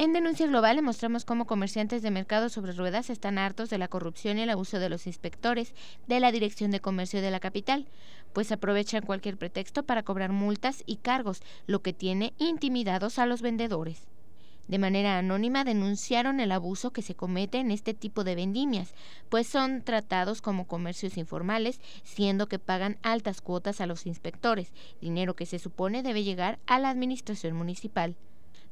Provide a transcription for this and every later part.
En Denuncia Global mostramos cómo comerciantes de mercado sobre ruedas están hartos de la corrupción y el abuso de los inspectores de la Dirección de Comercio de la capital, pues aprovechan cualquier pretexto para cobrar multas y cargos, lo que tiene intimidados a los vendedores. De manera anónima denunciaron el abuso que se comete en este tipo de vendimias, pues son tratados como comercios informales, siendo que pagan altas cuotas a los inspectores, dinero que se supone debe llegar a la administración municipal.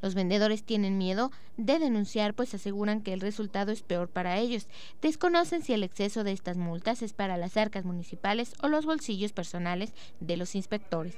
Los vendedores tienen miedo de denunciar pues aseguran que el resultado es peor para ellos. Desconocen si el exceso de estas multas es para las arcas municipales o los bolsillos personales de los inspectores.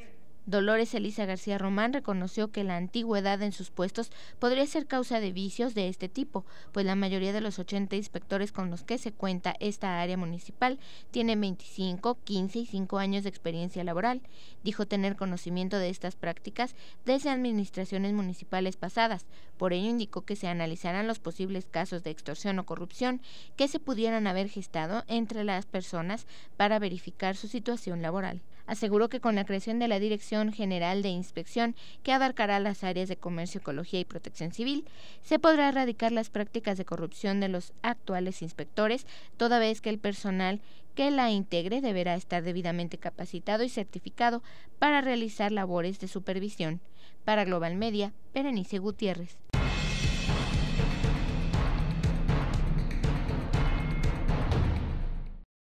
Dolores Elisa García Román reconoció que la antigüedad en sus puestos podría ser causa de vicios de este tipo, pues la mayoría de los 80 inspectores con los que se cuenta esta área municipal tiene 25, 15 y 5 años de experiencia laboral. Dijo tener conocimiento de estas prácticas desde administraciones municipales pasadas, por ello indicó que se analizarán los posibles casos de extorsión o corrupción que se pudieran haber gestado entre las personas para verificar su situación laboral. Aseguró que con la creación de la Dirección General de Inspección, que abarcará las áreas de comercio, ecología y protección civil, se podrá erradicar las prácticas de corrupción de los actuales inspectores, toda vez que el personal que la integre deberá estar debidamente capacitado y certificado para realizar labores de supervisión. Para Global Media, Berenice Gutiérrez.